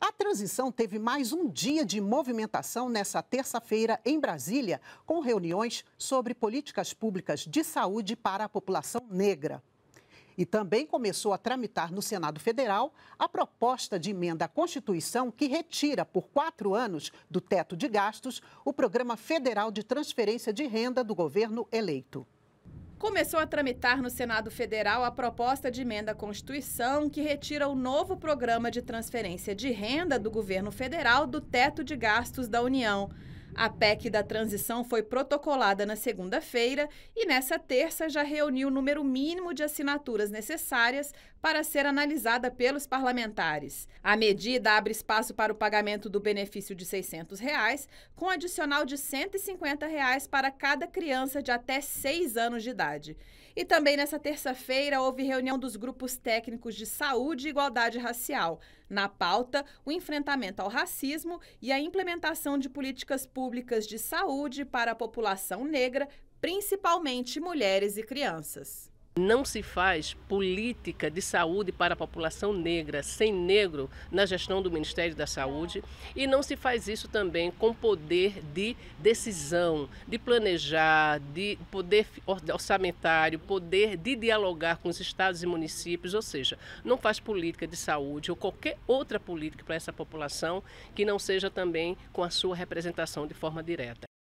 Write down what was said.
A transição teve mais um dia de movimentação nessa terça-feira em Brasília, com reuniões sobre políticas públicas de saúde para a população negra. E também começou a tramitar no Senado Federal a proposta de emenda à Constituição que retira por quatro anos do teto de gastos o Programa Federal de Transferência de Renda do governo eleito começou a tramitar no Senado Federal a proposta de emenda à Constituição que retira o novo programa de transferência de renda do governo federal do teto de gastos da União. A PEC da transição foi protocolada na segunda-feira e nessa terça já reuniu o número mínimo de assinaturas necessárias para ser analisada pelos parlamentares. A medida abre espaço para o pagamento do benefício de R$ 600, reais, com adicional de R$ 150 reais para cada criança de até 6 anos de idade. E também nessa terça-feira houve reunião dos grupos técnicos de saúde e igualdade racial. Na pauta, o enfrentamento ao racismo e a implementação de políticas públicas públicas de saúde para a população negra, principalmente mulheres e crianças. Não se faz política de saúde para a população negra sem negro na gestão do Ministério da Saúde e não se faz isso também com poder de decisão, de planejar, de poder orçamentário, poder de dialogar com os estados e municípios, ou seja, não faz política de saúde ou qualquer outra política para essa população que não seja também com a sua representação de forma direta.